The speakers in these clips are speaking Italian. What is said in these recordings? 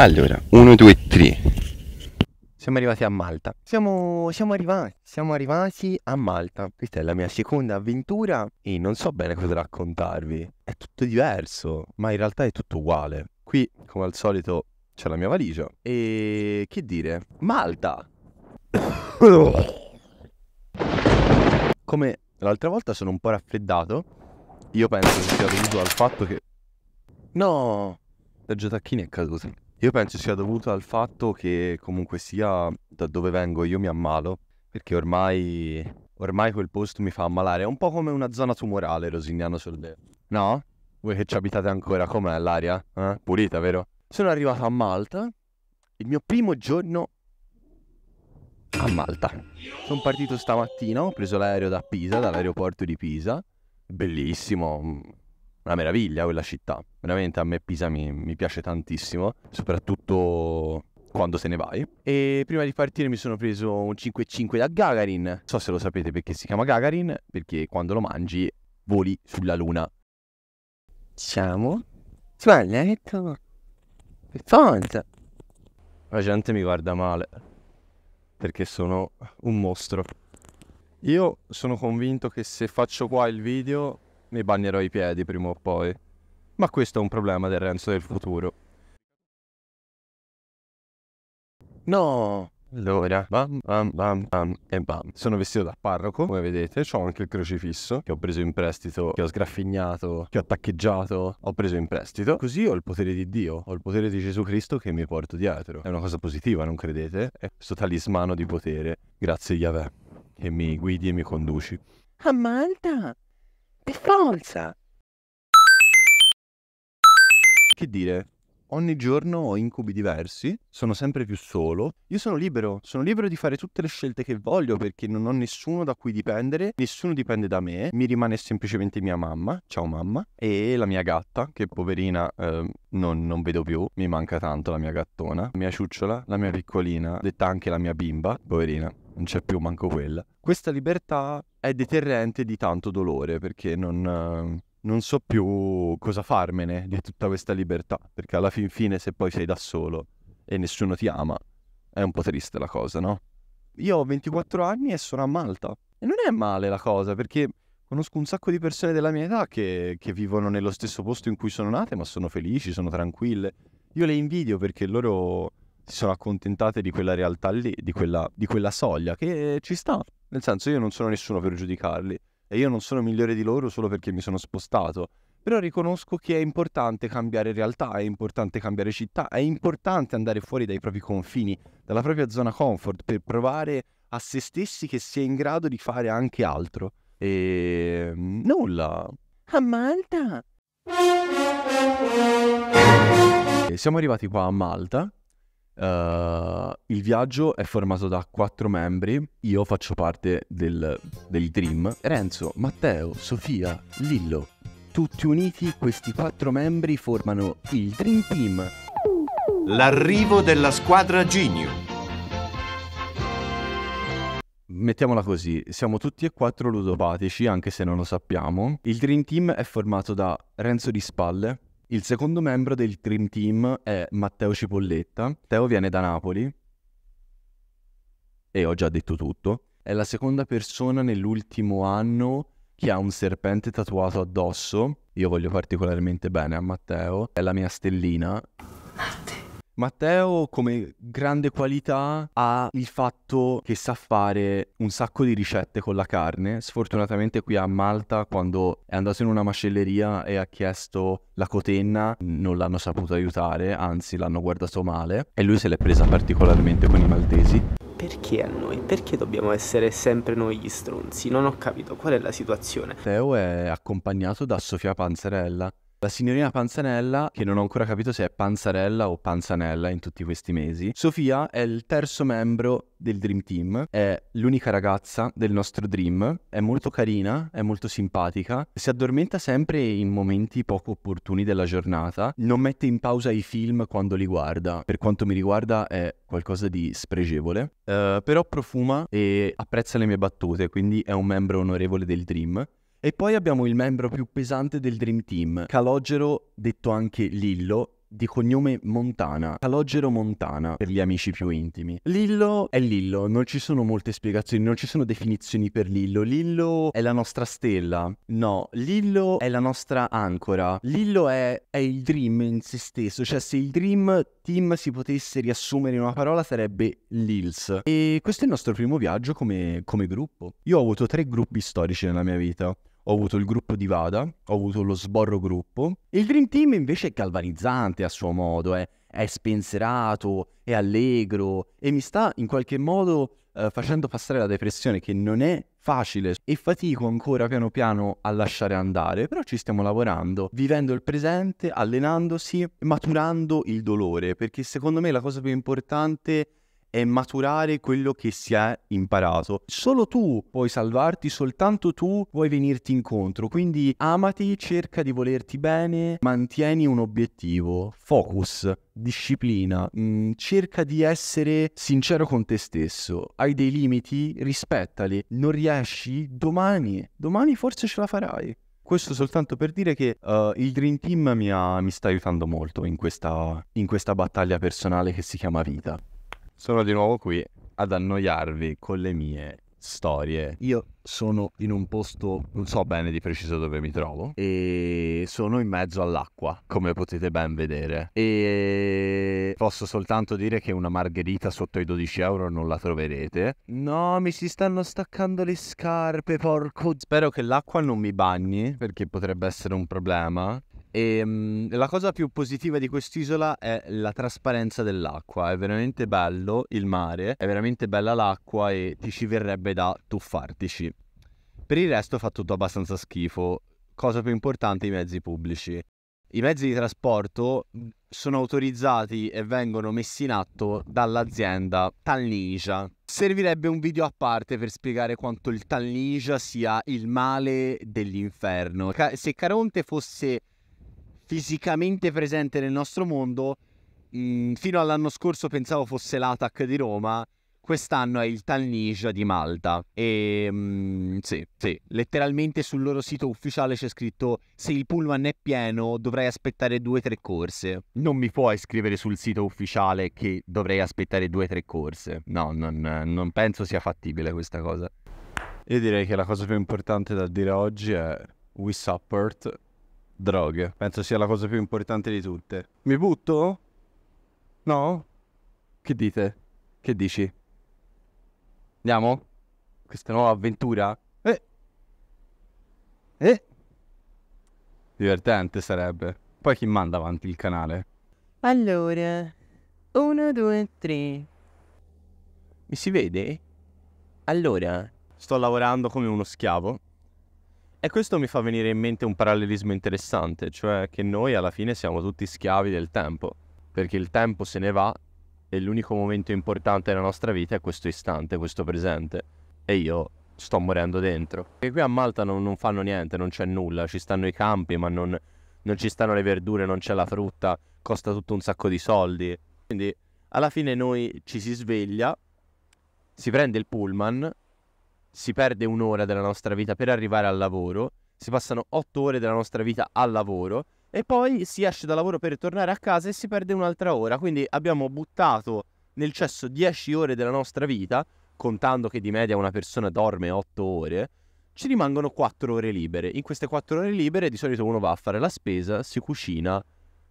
Allora, 1, 2, 3. Siamo arrivati a Malta. Siamo, siamo, arrivati, siamo arrivati a Malta. Questa è la mia seconda avventura e non so bene cosa raccontarvi. È tutto diverso, ma in realtà è tutto uguale. Qui, come al solito, c'è la mia valigia. E che dire? Malta! Come l'altra volta sono un po' raffreddato. Io penso che sia dovuto al fatto che... No! La giotacchina è caduta. Io penso sia dovuto al fatto che comunque sia da dove vengo io mi ammalo, perché ormai, ormai quel posto mi fa ammalare. È un po' come una zona tumorale Rosignano Sollevo. No? Voi che ci abitate ancora, com'è l'aria? Eh? Pulita, vero? Sono arrivato a Malta, il mio primo giorno a Malta. Sono partito stamattina, ho preso l'aereo da Pisa, dall'aeroporto di Pisa. Bellissimo, mm una meraviglia quella città. Veramente a me Pisa mi, mi piace tantissimo, soprattutto quando se ne vai. E prima di partire mi sono preso un 5-5 da Gagarin. so se lo sapete perché si chiama Gagarin, perché quando lo mangi voli sulla luna. Siamo toiletto. Ecco. Per forza. La gente mi guarda male perché sono un mostro. Io sono convinto che se faccio qua il video mi bagnerò i piedi prima o poi. Ma questo è un problema del Renzo del futuro. No! Allora, bam bam bam bam e bam. Sono vestito da parroco, come vedete, ho anche il crocifisso che ho preso in prestito, che ho sgraffignato, che ho taccheggiato, ho preso in prestito. Così ho il potere di Dio, ho il potere di Gesù Cristo che mi porto dietro. È una cosa positiva, non credete? È questo talismano di potere. Grazie Yahweh, che mi guidi e mi conduci. A Malta per forza! Che dire? Ogni giorno ho incubi diversi, sono sempre più solo. Io sono libero, sono libero di fare tutte le scelte che voglio perché non ho nessuno da cui dipendere, nessuno dipende da me, mi rimane semplicemente mia mamma, ciao mamma, e la mia gatta, che poverina eh, non, non, vedo più, mi manca tanto la mia gattona, la mia ciucciola, la mia piccolina, detta anche la mia bimba, poverina non c'è più manco quella. Questa libertà è deterrente di tanto dolore perché non, non so più cosa farmene di tutta questa libertà, perché alla fin fine se poi sei da solo e nessuno ti ama, è un po' triste la cosa, no? Io ho 24 anni e sono a Malta. E non è male la cosa, perché conosco un sacco di persone della mia età che, che vivono nello stesso posto in cui sono nate, ma sono felici, sono tranquille. Io le invidio perché loro si sono accontentate di quella realtà lì, di quella, di quella soglia, che ci sta. Nel senso, io non sono nessuno per giudicarli e io non sono migliore di loro solo perché mi sono spostato. Però riconosco che è importante cambiare realtà, è importante cambiare città, è importante andare fuori dai propri confini, dalla propria zona comfort per provare a se stessi che si è in grado di fare anche altro. E nulla. A Malta. siamo arrivati qua a Malta Uh, il viaggio è formato da quattro membri, io faccio parte del, del Dream, Renzo, Matteo, Sofia, Lillo. Tutti uniti questi quattro membri formano il Dream Team. L'arrivo della squadra Genio. Mettiamola così, siamo tutti e quattro ludopatici anche se non lo sappiamo. Il Dream Team è formato da Renzo di Spalle, il secondo membro del Dream Team è Matteo Cipolletta. Matteo viene da Napoli e ho già detto tutto. È la seconda persona nell'ultimo anno che ha un serpente tatuato addosso. Io voglio particolarmente bene a Matteo, è la mia stellina. Matteo. Matteo come grande qualità ha il fatto che sa fare un sacco di ricette con la carne. Sfortunatamente qui a Malta quando è andato in una macelleria e ha chiesto la cotenna non l'hanno saputo aiutare, anzi l'hanno guardato male e lui se l'è presa particolarmente con i maltesi. Perché a noi? Perché dobbiamo essere sempre noi gli stronzi? Non ho capito qual è la situazione. Matteo è accompagnato da Sofia Panzerella la signorina Panzanella, che non ho ancora capito se è Panzarella o Panzanella in tutti questi mesi, Sofia è il terzo membro del Dream Team, è l'unica ragazza del nostro Dream, è molto carina, è molto simpatica, si addormenta sempre in momenti poco opportuni della giornata, non mette in pausa i film quando li guarda, per quanto mi riguarda è qualcosa di spregevole, uh, però profuma e apprezza le mie battute, quindi è un membro onorevole del Dream. E poi abbiamo il membro più pesante del Dream Team, Calogero, detto anche Lillo, di cognome Montana, Calogero Montana per gli amici più intimi. Lillo è Lillo, non ci sono molte spiegazioni, non ci sono definizioni per Lillo. Lillo è la nostra stella, no, Lillo è la nostra ancora. Lillo è, è il dream in se stesso, cioè se il dream team si potesse riassumere in una parola sarebbe Lils. E questo è il nostro primo viaggio come, come gruppo. Io ho avuto tre gruppi storici nella mia vita ho avuto il gruppo di Vada, ho avuto lo sborro gruppo. Il Dream Team invece è galvanizzante a suo modo, eh. è spensierato, è allegro e mi sta in qualche modo eh, facendo passare la depressione che non è facile e fatico ancora piano piano a lasciare andare, però ci stiamo lavorando, vivendo il presente, allenandosi, maturando il dolore, perché secondo me la cosa più importante è è maturare quello che si è imparato. Solo tu puoi salvarti, soltanto tu puoi venirti incontro. Quindi amati, cerca di volerti bene, mantieni un obiettivo, focus, disciplina, mh, mm, cerca di essere sincero con te stesso. Hai dei limiti, rispettali. Non riesci, domani, domani forse ce la farai. Questo soltanto per dire che uh, il Dream Team mi, ha, mi, sta aiutando molto in questa, in questa battaglia personale che si chiama vita. Sono di nuovo qui ad annoiarvi con le mie storie. Io sono in un posto, non so bene di preciso dove mi trovo, e sono in mezzo all'acqua, come potete ben vedere. E posso soltanto dire che una margherita sotto i 12 euro non la troverete. No, mi si stanno staccando le scarpe, porco. Spero che l'acqua non mi bagni, perché potrebbe essere un problema. E, ehm, mh, la cosa più positiva di quest'isola è la trasparenza dell'acqua, è veramente bello il mare, è veramente bella l'acqua e ti ci verrebbe da tuffartici. Per il resto fa tutto abbastanza schifo, cosa più importante i mezzi pubblici. I mezzi di trasporto sono autorizzati e vengono messi in atto dall'azienda Talnija. Servirebbe un video a parte per spiegare quanto il Talnija sia il male dell'inferno. Se Caronte fosse fisicamente presente nel nostro mondo. Mm, fino all'anno scorso pensavo fosse l'Atac di Roma, quest'anno è il Talnija di Malta. E mm, sì, sì, letteralmente sul loro sito ufficiale c'è scritto se il pullman è pieno dovrai aspettare due o tre corse. Non mi puoi scrivere sul sito ufficiale che dovrei aspettare due o tre corse. No, non, non penso sia fattibile questa cosa. Io direi che la cosa più importante da dire oggi è We support droghe. Penso sia la cosa più importante di tutte. Mi butto? No? Che dite? Che dici? Andiamo? Questa nuova avventura? Eh? Eh? Divertente sarebbe. Poi chi manda avanti il canale? Allora, uno, due, tre. Mi si vede? Allora, sto lavorando come uno schiavo e questo mi fa venire in mente un parallelismo interessante, cioè che noi alla fine siamo tutti schiavi del tempo, perché il tempo se ne va e l'unico momento importante della nostra vita è questo istante, questo presente. E io sto morendo dentro. E qui a Malta non, non fanno niente, non c'è nulla, ci stanno i campi, ma non, non ci stanno le verdure, non c'è la frutta, costa tutto un sacco di soldi. Quindi alla fine noi ci si sveglia, si prende il pullman si perde un'ora della nostra vita per arrivare al lavoro, si passano otto ore della nostra vita al lavoro e poi si esce dal lavoro per tornare a casa e si perde un'altra ora. Quindi abbiamo buttato nel cesso 10 ore della nostra vita, contando che di media una persona dorme 8 ore, ci rimangono 4 ore libere. In queste 4 ore libere di solito uno va a fare la spesa, si cucina,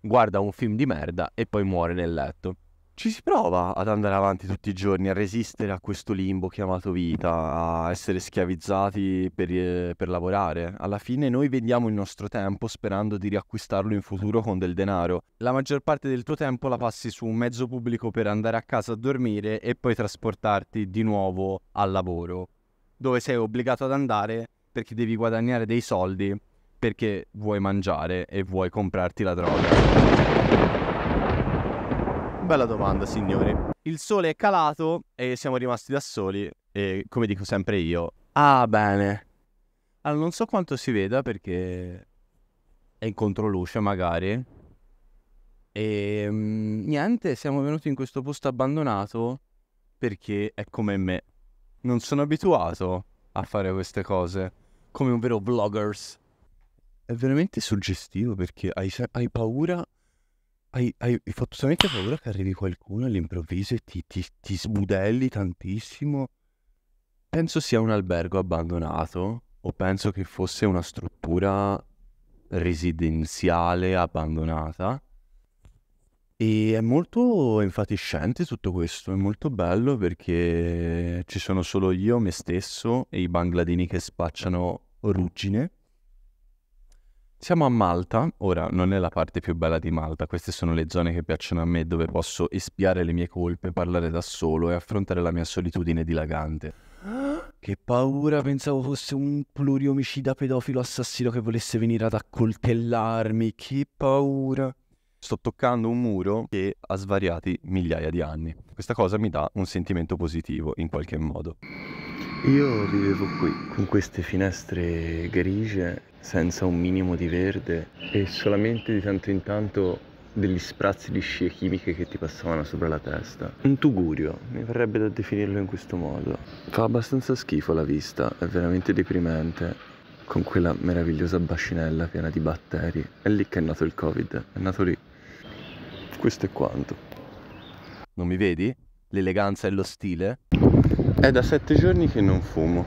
guarda un film di merda e poi muore nel letto ci si prova ad andare avanti tutti i giorni, a resistere a questo limbo chiamato vita, a essere schiavizzati per, eh, per lavorare. Alla fine noi vendiamo il nostro tempo sperando di riacquistarlo in futuro con del denaro. La maggior parte del tuo tempo la passi su un mezzo pubblico per andare a casa a dormire e poi trasportarti di nuovo al lavoro, dove sei obbligato ad andare perché devi guadagnare dei soldi, perché vuoi mangiare e vuoi comprarti la droga. Bella domanda, signori. Il sole è calato e siamo rimasti da soli e come dico sempre io, ah bene. Allora non so quanto si veda perché è in controluce magari. E ehm, mh, niente, siamo venuti in questo posto abbandonato perché è come me. Non sono abituato a fare queste cose come un vero vloggers. È veramente suggestivo perché hai, hai paura hai, hai fatto solamente paura che arrivi qualcuno all'improvviso e ti, ti, ti sbudelli tantissimo? Penso sia un albergo abbandonato o penso che fosse una struttura residenziale abbandonata. E è molto enfatiscente tutto questo, è molto bello perché ci sono solo io, me stesso e i bangladini che spacciano ruggine siamo a Malta, ora non è la parte più bella di Malta, queste sono le zone che piacciono a me dove posso espiare le mie colpe, parlare da solo e affrontare la mia solitudine dilagante. Che paura, pensavo fosse un pluriomicida pedofilo assassino che volesse venire ad accoltellarmi, che paura. Sto toccando un muro che ha svariati migliaia di anni. Questa cosa mi dà un sentimento positivo in qualche modo. Io vivevo qui, con queste finestre grigie, senza un minimo di verde e solamente di tanto in tanto degli sprazzi di scie chimiche che ti passavano sopra la testa. Un tugurio, mi verrebbe da definirlo in questo modo. Fa abbastanza schifo la vista, è veramente deprimente con quella meravigliosa bacinella piena di batteri. È lì che è nato il Covid, è nato lì. Questo è quanto. Non mi vedi? L'eleganza e lo stile? È da sette giorni che non fumo,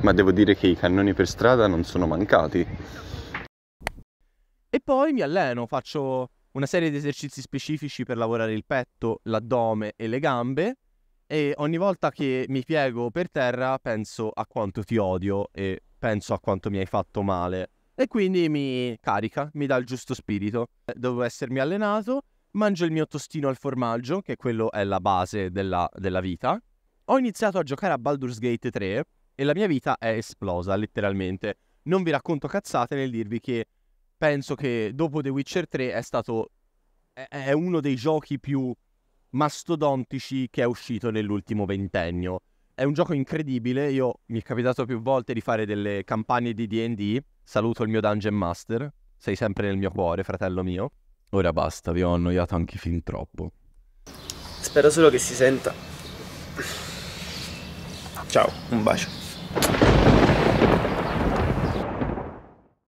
ma devo dire che i cannoni per strada non sono mancati. E poi mi alleno, faccio una serie di esercizi specifici per lavorare il petto, l'addome e le gambe e ogni volta che mi piego per terra penso a quanto ti odio e penso a quanto mi hai fatto male e quindi mi carica, mi dà il giusto spirito. Devo essermi allenato, mangio il mio tostino al formaggio, che quello è la base della, della vita, ho iniziato a giocare a Baldur's Gate 3 e la mia vita è esplosa, letteralmente. Non vi racconto cazzate nel dirvi che penso che dopo The Witcher 3 è stato... è uno dei giochi più mastodontici che è uscito nell'ultimo ventennio. È un gioco incredibile, io mi è capitato più volte di fare delle campagne di DD, saluto il mio Dungeon Master, sei sempre nel mio cuore, fratello mio. Ora basta, vi ho annoiato anche fin troppo. Spero solo che si senta. Tchau, um beijo.